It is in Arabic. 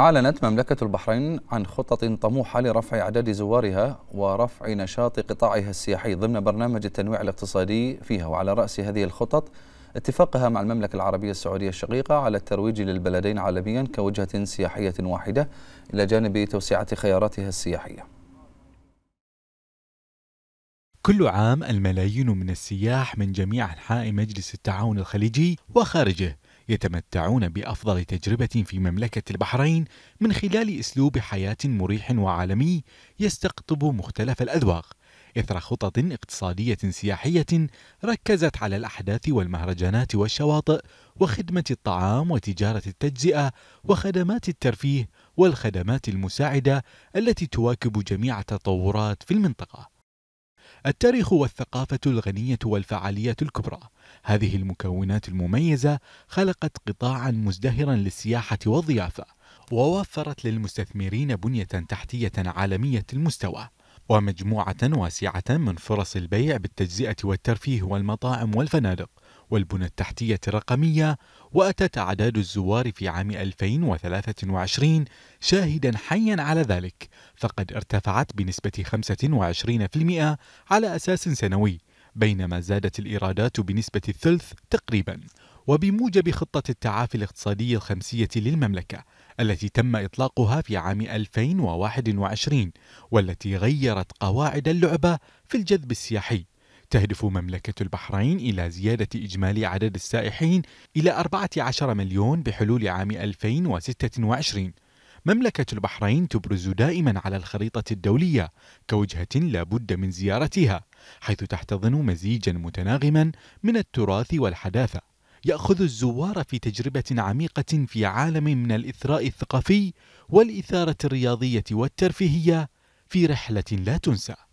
أعلنت مملكة البحرين عن خطط طموحة لرفع أعداد زوارها ورفع نشاط قطاعها السياحي ضمن برنامج التنويع الاقتصادي فيها وعلى رأس هذه الخطط اتفاقها مع المملكة العربية السعودية الشقيقة على الترويج للبلدين عالميا كوجهة سياحية واحدة إلى جانب توسعة خياراتها السياحية كل عام الملايين من السياح من جميع أنحاء مجلس التعاون الخليجي وخارجه يتمتعون بأفضل تجربة في مملكة البحرين من خلال أسلوب حياة مريح وعالمي يستقطب مختلف الأذواق إثر خطط اقتصادية سياحية ركزت على الأحداث والمهرجانات والشواطئ وخدمة الطعام وتجارة التجزئة وخدمات الترفيه والخدمات المساعدة التي تواكب جميع التطورات في المنطقة التاريخ والثقافة الغنية والفعالية الكبرى هذه المكونات المميزة خلقت قطاعا مزدهرا للسياحة والضيافة ووفرت للمستثمرين بنية تحتية عالمية المستوى ومجموعة واسعة من فرص البيع بالتجزئة والترفيه والمطاعم والفنادق والبنى التحتية الرقمية وأتت أعداد الزوار في عام 2023 شاهدا حيا على ذلك فقد ارتفعت بنسبة 25% على أساس سنوي بينما زادت الإيرادات بنسبة الثلث تقريبا وبموجب خطة التعافي الاقتصادي الخمسية للمملكة التي تم إطلاقها في عام 2021 والتي غيرت قواعد اللعبة في الجذب السياحي تهدف مملكة البحرين إلى زيادة إجمالي عدد السائحين إلى 14 مليون بحلول عام 2026 مملكة البحرين تبرز دائما على الخريطة الدولية كوجهة لا بد من زيارتها حيث تحتضن مزيجا متناغما من التراث والحداثة يأخذ الزوار في تجربة عميقة في عالم من الإثراء الثقافي والإثارة الرياضية والترفيهية في رحلة لا تنسى